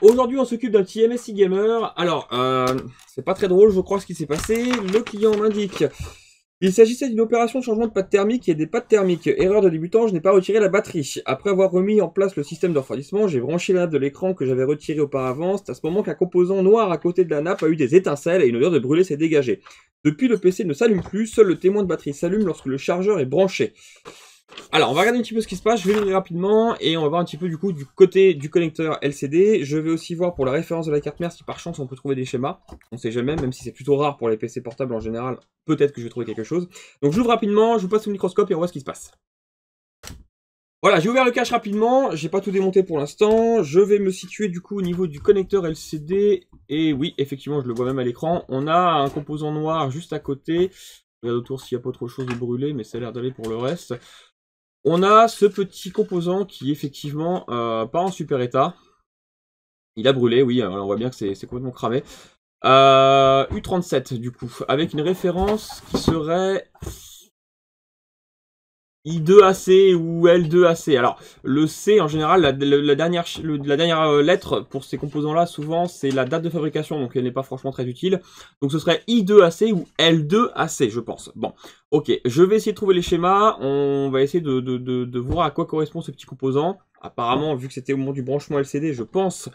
aujourd'hui on s'occupe d'un petit Gamer. Alors, euh, c'est pas très drôle, je crois, ce qui s'est passé. Le client m'indique. Il s'agissait d'une opération de changement de pâte thermique et des pâtes thermiques. Erreur de débutant, je n'ai pas retiré la batterie. Après avoir remis en place le système de refroidissement, j'ai branché la nappe de l'écran que j'avais retiré auparavant. C'est à ce moment qu'un composant noir à côté de la nappe a eu des étincelles et une odeur de brûlé s'est dégagée. Depuis, le PC ne s'allume plus, seul le témoin de batterie s'allume lorsque le chargeur est branché. Alors, on va regarder un petit peu ce qui se passe. Je vais l'ouvrir rapidement et on va voir un petit peu du coup du côté du connecteur LCD. Je vais aussi voir pour la référence de la carte mère si par chance on peut trouver des schémas. On sait jamais, même si c'est plutôt rare pour les PC portables en général. Peut-être que je vais trouver quelque chose. Donc, j'ouvre rapidement, je vous passe au microscope et on voit ce qui se passe. Voilà, j'ai ouvert le cache rapidement, j'ai pas tout démonté pour l'instant, je vais me situer du coup au niveau du connecteur LCD, et oui, effectivement, je le vois même à l'écran, on a un composant noir juste à côté, je regarde autour s'il n'y a pas trop chose de brûlé, mais ça a l'air d'aller pour le reste. On a ce petit composant qui effectivement euh, pas en super état. Il a brûlé, oui, euh, on voit bien que c'est complètement cramé. Euh, U37 du coup, avec une référence qui serait I2AC ou L2AC. Alors, le C, en général, la, dernière, euh, lettre pour ces composants-là, souvent, c'est la date de fabrication, donc elle n'est pas franchement très utile. Donc, ce serait I2AC ou L2AC, je pense. Bon, ok, je vais essayer de trouver les schémas. On va essayer de, voir à quoi correspond ce petit composant. Apparemment, vu que c'était au moment du branchement LCD, je pense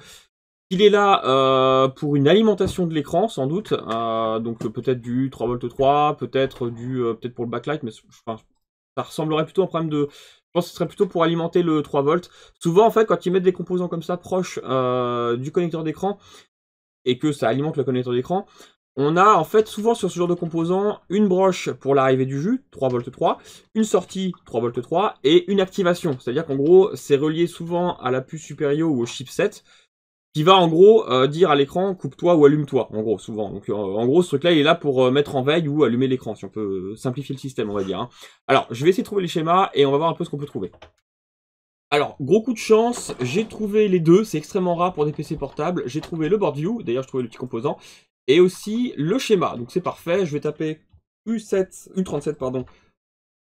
il est là euh, pour une alimentation de l'écran, sans doute. Euh, donc peut-être du 3V3, peut-être du peut-être pour le backlight, mais ça ressemblerait plutôt à un problème de... Je pense que ce serait plutôt pour alimenter le 3 volts. Souvent, en fait, quand ils mettent des composants comme ça proches euh, du connecteur d'écran, et que ça alimente le connecteur d'écran, on a en fait souvent sur ce genre de composants une broche pour l'arrivée du jus, 3 v 3, une sortie 3 v 3 et une activation. C'est-à-dire qu'en gros, c'est relié souvent à la puce supérieure ou au chipset qui va en gros euh, dire à l'écran coupe-toi ou allume-toi, en gros souvent. Donc euh, en gros ce truc-là il est là pour euh, mettre en veille ou allumer l'écran, si on peut simplifier le système on va dire. Hein. Alors je vais essayer de trouver les schémas et on va voir un peu ce qu'on peut trouver. Alors, gros coup de chance, j'ai trouvé les deux, c'est extrêmement rare pour des PC portables. J'ai trouvé le board view, d'ailleurs je trouvais le petit composant, et aussi le schéma, donc c'est parfait, je vais taper U7, U37 pardon,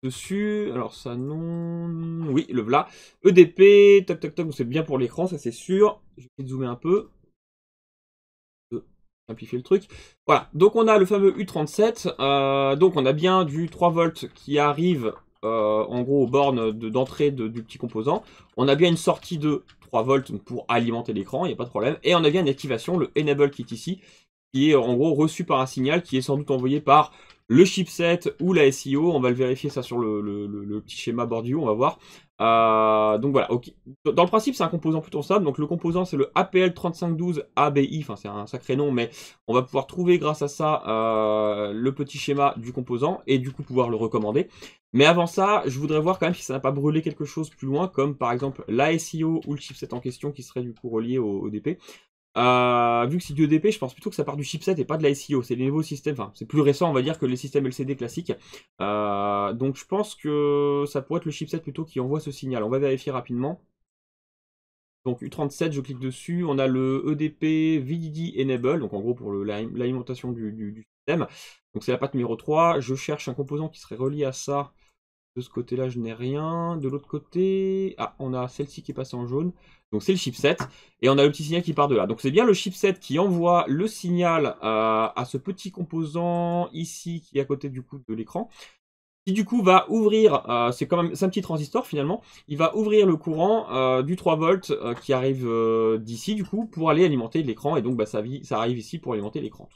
dessus. Alors ça non... Oui, le vla EDP, toc toc toc, c'est bien pour l'écran, ça c'est sûr. Je vais zoomer un peu. vais simplifier le truc. Voilà, donc on a le fameux U37. Euh, donc on a bien du 3 volts qui arrive euh, en gros aux bornes d'entrée du petit composant. On a bien une sortie de 3 volts pour alimenter l'écran, il n'y a pas de problème. Et on a bien une activation, le Enable qui est ici, qui est en gros reçu par un signal qui est sans doute envoyé par le chipset ou la SEO. On va le vérifier ça sur le, petit schéma Bordio, on va voir. Euh, donc voilà, dans le principe c'est un composant plutôt simple, donc le composant c'est le APL3512 ABI, enfin c'est un sacré nom, mais on va pouvoir trouver grâce à ça euh, le petit schéma du composant et du coup pouvoir le recommander. Mais avant ça, je voudrais voir quand même si ça n'a pas brûlé quelque chose plus loin, comme par exemple la SEO ou le chipset en question qui serait du coup relié au, au DP. Euh, vu que c'est du EDP, je pense plutôt que ça part du chipset et pas de la SEO. C'est les nouveaux systèmes, c'est plus récent, on va dire, que les systèmes LCD classiques. Euh, donc je pense que ça pourrait être le chipset plutôt qui envoie ce signal. On va vérifier rapidement. Donc U37, je clique dessus, on a le EDP VDD Enable, donc en gros pour l'alimentation du, du, système. Donc c'est la patte numéro 3, je cherche un composant qui serait relié à ça, de ce côté-là, je n'ai rien. De l'autre côté... Ah, on a celle-ci qui est passée en jaune. Donc c'est le chipset. Et on a le petit signal qui part de là. Donc c'est bien le chipset qui envoie le signal euh, à, ce petit composant ici qui est à côté du coup de l'écran qui du coup va ouvrir, euh, c'est quand même un petit transistor finalement, il va ouvrir le courant euh, du 3 v euh, qui arrive d'ici du coup pour aller alimenter l'écran et donc bah, ça, arrive ici pour alimenter l'écran.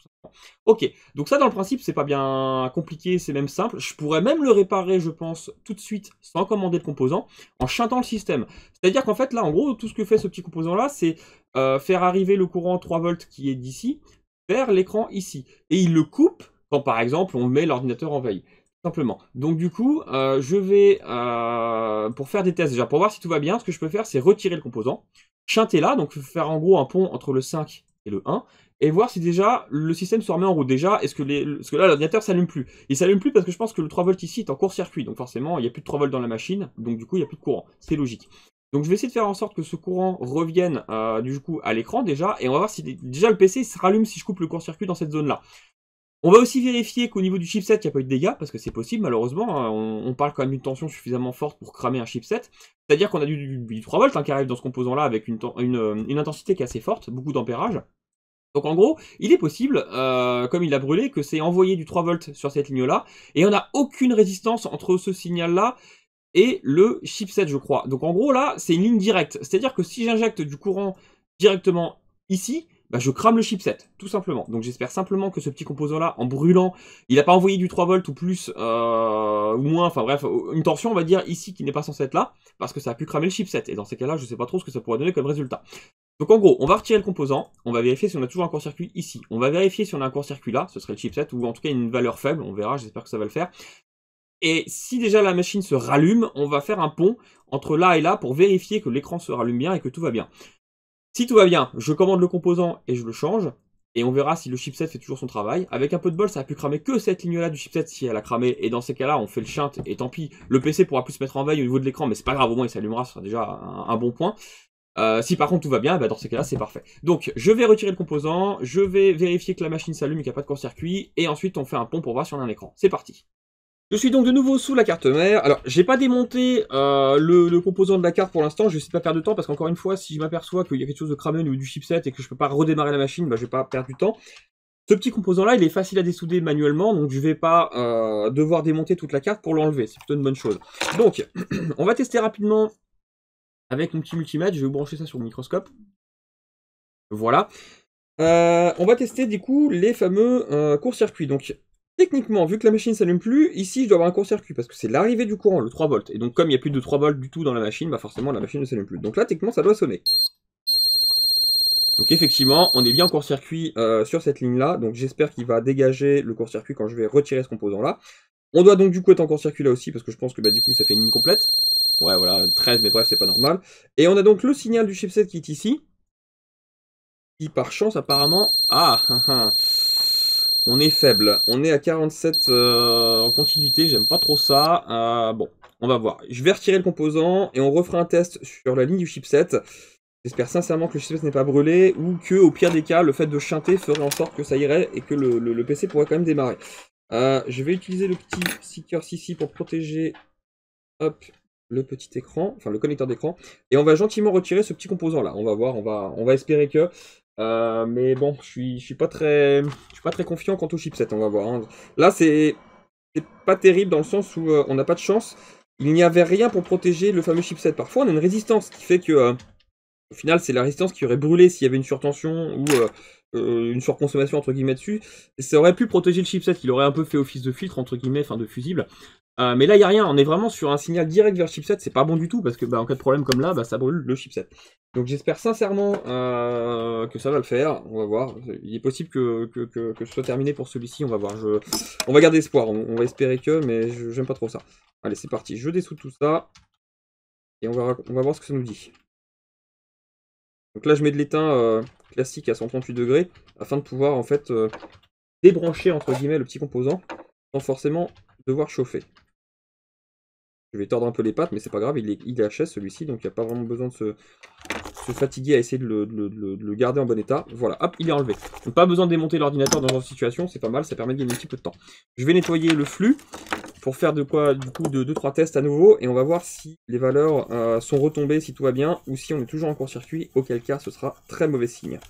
Ok, donc ça dans le principe c'est pas bien compliqué, c'est même simple. Je pourrais même le réparer je pense tout de suite sans commander le composant en chantant le système. C'est-à-dire qu'en fait là en gros tout ce que fait ce petit composant là c'est faire arriver le courant 3 volts qui est d'ici vers l'écran ici et il le coupe quand par exemple on met l'ordinateur en veille. Simplement. Donc du coup, euh, je vais, euh, pour faire des tests déjà, pour voir si tout va bien, ce que je peux faire, c'est retirer le composant, chinter là, donc faire en gros un pont entre le 5 et le 1, et voir si déjà le système se remet en route. Déjà, est-ce que, que là, l'ordinateur s'allume plus. Il s'allume plus parce que je pense que le 3 volts ici est en court-circuit, donc forcément, il n'y a plus de 3 volts dans la machine, donc du coup, il n'y a plus de courant. C'est logique. Donc je vais essayer de faire en sorte que ce courant revienne euh, du coup à l'écran déjà, et on va voir si déjà le PC se rallume si je coupe le court-circuit dans cette zone-là. On va aussi vérifier qu'au niveau du chipset, il n'y a pas eu de dégâts, parce que c'est possible, malheureusement. Hein. On, parle quand même d'une tension suffisamment forte pour cramer un chipset. C'est-à-dire qu'on a du, 3 volts hein, qui arrive dans ce composant-là avec une, euh, une, intensité qui est assez forte, beaucoup d'ampérage. Donc en gros, il est possible, euh, comme il l'a brûlé, que c'est envoyé du 3 volts sur cette ligne-là, et on n'a aucune résistance entre ce signal-là et le chipset, je crois. Donc en gros, là, c'est une ligne directe. C'est-à-dire que si j'injecte du courant directement ici, bah, je crame le chipset, tout simplement. Donc j'espère simplement que ce petit composant-là, en brûlant, il n'a pas envoyé du 3 volts ou plus, euh, ou moins, enfin bref, une tension, on va dire, ici, qui n'est pas censée être là, parce que ça a pu cramer le chipset. Et dans ces cas-là, je ne sais pas trop ce que ça pourrait donner comme résultat. Donc en gros, on va retirer le composant, on va vérifier si on a toujours un court-circuit ici. On va vérifier si on a un court-circuit là, ce serait le chipset, ou en tout cas une valeur faible, on verra, j'espère que ça va le faire. Et si déjà la machine se rallume, on va faire un pont entre là et là pour vérifier que l'écran se rallume bien et que tout va bien. Si tout va bien, je commande le composant et je le change. Et on verra si le chipset fait toujours son travail. Avec un peu de bol, ça a pu cramer que cette ligne-là du chipset si elle a cramé. Et dans ces cas-là, on fait le chint et tant pis. Le PC pourra plus se mettre en veille au niveau de l'écran, mais c'est pas grave, au moins il s'allumera, ce sera déjà un, bon point. Euh, si par contre tout va bien, bah, dans ces cas-là, c'est parfait. Donc, je vais retirer le composant, je vais vérifier que la machine s'allume et qu'il n'y a pas de court-circuit, et ensuite on fait un pont pour voir si on a un écran. C'est parti je suis donc de nouveau sous la carte mère. Alors, j'ai pas démonté euh, le, composant de la carte pour l'instant. Je vais pas perdre de temps parce qu'encore une fois, si je m'aperçois qu'il y a quelque chose de cramé ou du chipset et que je ne peux pas redémarrer la machine, je bah, je vais pas perdre du temps. Ce petit composant-là, il est facile à dessouder manuellement, donc je vais pas euh, devoir démonter toute la carte pour l'enlever. C'est plutôt une bonne chose. Donc, on va tester rapidement avec mon petit multimètre. Je vais vous brancher ça sur le microscope. Voilà. Euh, on va tester du coup les fameux courts-circuits. Donc, Techniquement, vu que la machine s'allume plus, ici je dois avoir un court-circuit parce que c'est l'arrivée du courant, le 3 volts. Et donc comme il n'y a plus de 3 volts du tout dans la machine, bah forcément la machine ne s'allume plus. Donc là techniquement ça doit sonner. Donc effectivement, on est bien en court-circuit euh, sur cette ligne-là, donc j'espère qu'il va dégager le court-circuit quand je vais retirer ce composant-là. On doit donc du coup être en court-circuit là aussi, parce que je pense que bah, du coup ça fait une ligne complète. Ouais voilà, 13, mais bref, c'est pas normal. Et on a donc le signal du chipset qui est ici, qui par chance apparemment... Ah, hein, hein. On est faible. On est à 47 euh, en continuité. J'aime pas trop ça. Euh, bon, on va voir. Je vais retirer le composant et on refera un test sur la ligne du chipset. J'espère sincèrement que le chipset n'est pas brûlé ou que, au pire des cas, le fait de chanter ferait en sorte que ça irait et que le, PC pourrait quand même démarrer. Euh, je vais utiliser le petit sticker ici pour protéger le petit écran, enfin le connecteur d'écran, et on va gentiment retirer ce petit composant là. On va voir, on va, on va espérer que euh, mais bon, je suis, je suis pas très, je suis pas très confiant quant au chipset. On va voir. Hein. Là, c'est, pas terrible dans le sens où euh, on n'a pas de chance. Il n'y avait rien pour protéger le fameux chipset. Parfois, on a une résistance qui fait que, euh, au final, c'est la résistance qui aurait brûlé s'il y avait une surtension ou une surconsommation entre guillemets dessus. ça aurait pu protéger le chipset. Il aurait un peu fait office de filtre entre guillemets, enfin de fusible. Euh, mais là, il n'y a rien. On est vraiment sur un signal direct vers le chipset. C'est pas bon du tout parce que bah, en cas de problème comme là, bah, ça brûle le chipset. Donc j'espère sincèrement euh, que ça va le faire. On va voir. Il est possible que, ce soit terminé pour celui-ci. On va voir. On va garder espoir. On, va espérer que, mais j'aime pas trop ça. Allez, c'est parti. Je dessous tout ça. Et on va, voir ce que ça nous dit. Donc là, je mets de l'étain euh, classique à 138 degrés afin de pouvoir en fait débrancher entre guillemets le petit composant sans forcément devoir chauffer. Je vais tordre un peu les pattes, mais c'est pas grave, il est, il est celui-ci, donc il n'y a pas vraiment besoin de se, fatiguer à essayer de le, garder en bon état. Voilà, hop, il est enlevé. pas besoin de démonter l'ordinateur dans cette situation, c'est pas mal, ça permet de gagner un petit peu de temps. Je vais nettoyer le flux pour faire de quoi, du coup, de 2-3 tests à nouveau, et on va voir si les valeurs euh, sont retombées, si tout va bien, ou si on est toujours en court-circuit, auquel cas ce sera très mauvais signe.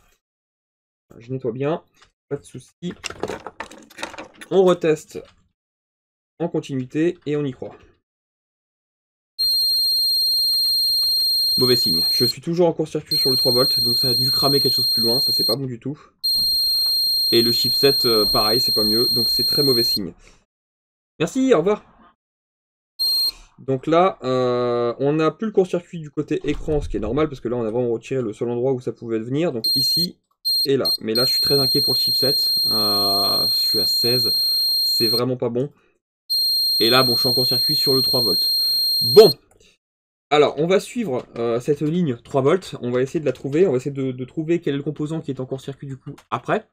Je nettoie bien, pas de soucis. On reteste en continuité, et on y croit. Mauvais signe. Je suis toujours en court-circuit sur le 3 v donc ça a dû cramer quelque chose plus loin, ça c'est pas bon du tout. Et le chipset, euh, pareil, c'est pas mieux, donc c'est très mauvais signe. Merci, au revoir donc là, euh, on n'a plus le court-circuit du côté écran, ce qui est normal, parce que là, on a vraiment retiré le seul endroit où ça pouvait venir, donc ici et là. Mais là, je suis très inquiet pour le chipset. Euh, je suis à 16, c'est vraiment pas bon. Et là, bon, je suis en court-circuit sur le 3 v Bon, alors, on va suivre euh, cette ligne 3 volts. On va essayer de la trouver. On va essayer de, trouver quel est le composant qui est encore circuit du coup après.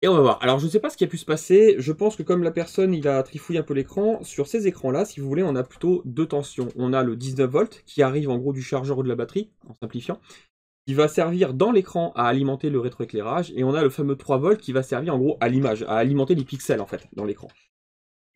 Et on va voir. Alors, je ne sais pas ce qui a pu se passer. Je pense que comme la personne, il a trifouillé un peu l'écran, sur ces écrans-là, si vous voulez, on a plutôt deux tensions. On a le 19 volts qui arrive en gros du chargeur ou de la batterie, en simplifiant, qui va servir dans l'écran à alimenter le rétroéclairage. Et on a le fameux 3 volts qui va servir en gros à l'image, à alimenter les pixels en fait dans l'écran.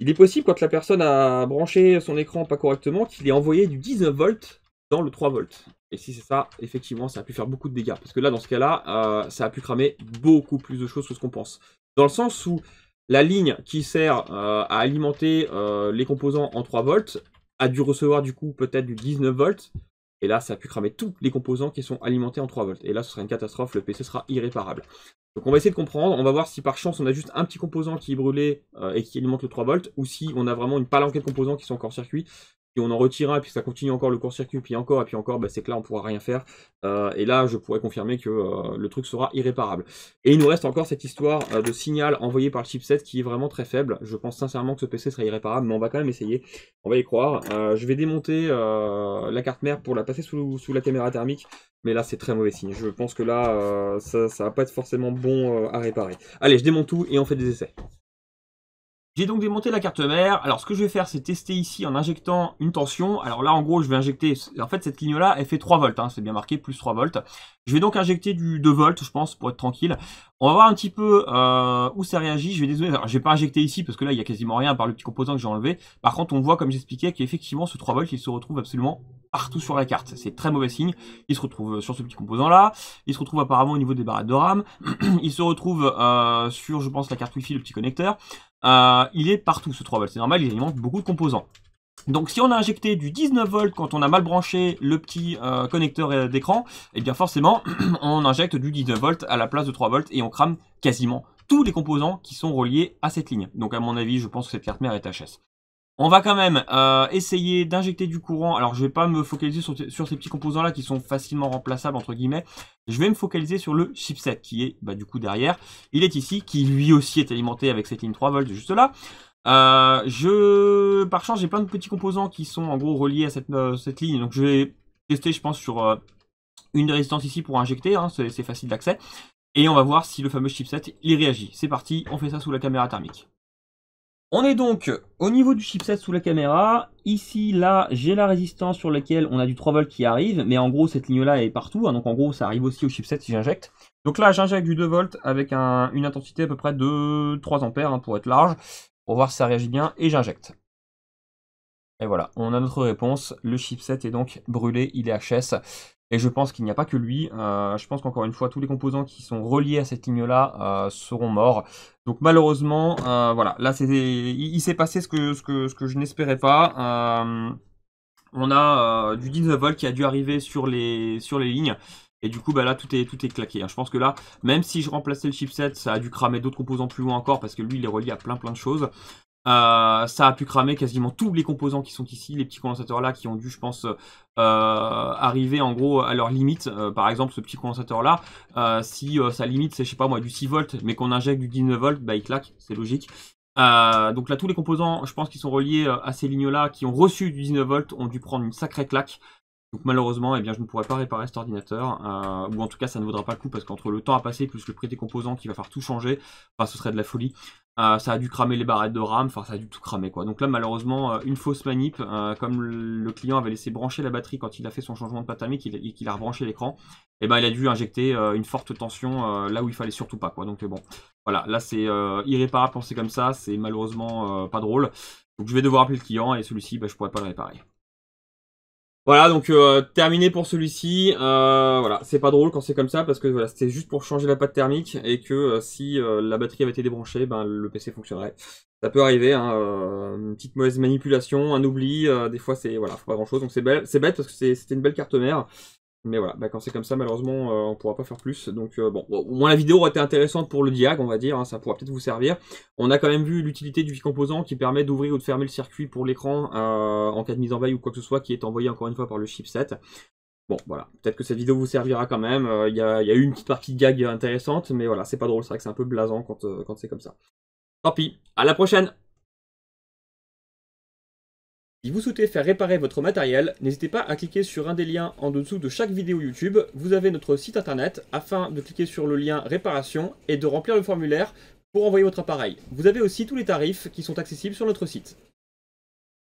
Il est possible, quand la personne a branché son écran pas correctement, qu'il ait envoyé du 19 volts dans le 3 volts. Et si c'est ça, effectivement, ça a pu faire beaucoup de dégâts. Parce que là, dans ce cas-là, euh, ça a pu cramer beaucoup plus de choses que ce qu'on pense. Dans le sens où la ligne qui sert euh, à alimenter euh, les composants en 3 volts a dû recevoir du coup peut-être du 19 volts, et là, ça a pu cramer tous les composants qui sont alimentés en 3 volts. Et là, ce sera une catastrophe, le PC sera irréparable. Donc on va essayer de comprendre, on va voir si par chance on a juste un petit composant qui est brûlé euh, et qui alimente le 3 volts, ou si on a vraiment une palanquée de composants qui sont encore en circuit on en et puis ça continue encore le court-circuit, puis encore, et puis encore, bah, c'est que là, on pourra rien faire. Euh, et là, je pourrais confirmer que euh, le truc sera irréparable. Et il nous reste encore cette histoire euh, de signal envoyé par le chipset qui est vraiment très faible. Je pense sincèrement que ce PC sera irréparable, mais on va quand même essayer. On va y croire. je vais démonter la carte mère pour la passer sous, la caméra thermique. Mais là, c'est très mauvais signe. Je pense que là, ça, ça va pas être forcément bon à réparer. Allez, je démonte tout et on fait des essais. J'ai donc démonté la carte mère. Alors ce que je vais faire c'est tester ici en injectant une tension. Alors là en gros je vais injecter, en fait cette ligne là elle fait 3 volts, hein. c'est bien marqué, plus 3 volts. Je vais donc injecter du 2 volts je pense pour être tranquille. On va voir un petit peu euh, où ça réagit. Je vais désolé, alors je vais pas injecter ici parce que là il y a quasiment rien par le petit composant que j'ai enlevé. Par contre on voit comme j'expliquais qu'effectivement ce 3 volts il se retrouve absolument partout sur la carte. C'est très mauvais signe. Il se retrouve euh, sur ce petit composant-là. Il se retrouve apparemment au niveau des barrettes de RAM. il se retrouve euh, sur, je pense, la carte Wi-Fi, le petit connecteur. Euh, il est partout ce 3 volts. C'est normal, il alimente beaucoup de composants. Donc si on a injecté du 19 volts quand on a mal branché le petit connecteur d'écran, et eh bien forcément on injecte du 19 volts à la place de 3 volts et on crame quasiment tous les composants qui sont reliés à cette ligne. Donc à mon avis, je pense que cette carte mère est HS. On va quand même euh, essayer d'injecter du courant. Alors, je vais pas me focaliser sur, ces petits composants-là qui sont facilement remplaçables, entre guillemets. Je vais me focaliser sur le chipset qui est bah, du coup derrière. Il est ici, qui lui aussi est alimenté avec cette ligne 3 volts juste là. Euh, je, par chance, j'ai plein de petits composants qui sont en gros reliés à cette, euh, cette ligne. Donc, je vais tester, je pense, sur une résistance ici pour injecter. Hein. C'est facile d'accès. Et on va voir si le fameux chipset, il réagit. C'est parti, on fait ça sous la caméra thermique. On est donc au niveau du chipset sous la caméra. Ici, là, j'ai la résistance sur laquelle on a du 3 volts qui arrive. Mais en gros, cette ligne-là est partout. Hein. donc en gros, ça arrive aussi au chipset si j'injecte. Donc là, j'injecte du 2 volts avec une intensité à peu près de 3 a hein, pour être large. Pour voir si ça réagit bien. Et j'injecte. Et voilà, on a notre réponse. Le chipset est donc brûlé. Il est HS. Et je pense qu'il n'y a pas que lui. Euh, je pense qu'encore une fois, tous les composants qui sont reliés à cette ligne-là euh, seront morts. Donc malheureusement, euh, voilà, là il, il s'est passé ce que, ce que, ce que je n'espérais pas. on a du 19 volts qui a dû arriver sur les, sur les lignes. Et du coup, bah là, tout est, tout est claqué. Hein. Je pense que là, même si je remplaçais le chipset, ça a dû cramer d'autres composants plus loin encore parce que lui, il est relié à plein plein de choses. Euh, ça a pu cramer quasiment tous les composants qui sont ici, les petits condensateurs là qui ont dû, je pense, euh, arriver en gros à leur limite. Euh, par exemple, ce petit condensateur là, si sa limite c'est, je sais pas moi, du 6 volts, mais qu'on injecte du 19 volts, bah il claque, c'est logique. donc là, tous les composants, je pense, qui sont reliés à ces lignes là, qui ont reçu du 19 volts, ont dû prendre une sacrée claque. Donc malheureusement, eh bien, je ne pourrai pas réparer cet ordinateur, ou en tout cas ça ne vaudra pas le coup, parce qu'entre le temps à passer plus le prix des composants qui va faire tout changer, enfin, bah, ce serait de la folie. Euh, ça a dû cramer les barrettes de RAM, enfin ça a dû tout cramer quoi. Donc là malheureusement euh, une fausse manip, euh, comme le client avait laissé brancher la batterie quand il a fait son changement de patamé, et qu'il a rebranché l'écran, et eh ben il a dû injecter une forte tension là où il fallait surtout pas quoi. Donc bon, voilà, là c'est irréparable penser comme ça, c'est malheureusement pas drôle. Donc je vais devoir appeler le client et celui-ci ben, je pourrais pas le réparer. Voilà, donc euh, terminé pour celui-ci. Euh, voilà, c'est pas drôle quand c'est comme ça parce que voilà, c'était juste pour changer la pâte thermique et que euh, si la batterie avait été débranchée, ben le PC fonctionnerait. Ça peut arriver, hein, une petite mauvaise manipulation, un oubli. des fois, c'est voilà, faut pas grand-chose. Donc c'est bête, c'est bête parce que c'était une belle carte mère. Mais voilà, bah, quand c'est comme ça, malheureusement, on euh, on pourra pas faire plus. Donc euh, bon, au moins la vidéo aura été intéressante pour le diag, on va dire, hein, ça pourra peut-être vous servir. On a quand même vu l'utilité du composant qui permet d'ouvrir ou de fermer le circuit pour l'écran euh, en cas de mise en veille ou quoi que ce soit qui est envoyé encore une fois par le chipset. Bon, voilà, peut-être que cette vidéo vous servira quand même. Il y, a, eu une petite partie de gag intéressante, mais voilà, c'est pas drôle, c'est vrai que c'est un peu blasant quand c'est comme ça. Tant pis, à la prochaine si vous souhaitez faire réparer votre matériel, n'hésitez pas à cliquer sur un des liens en dessous de chaque vidéo YouTube. Vous avez notre site internet afin de cliquer sur le lien réparation et de remplir le formulaire pour envoyer votre appareil. Vous avez aussi tous les tarifs qui sont accessibles sur notre site.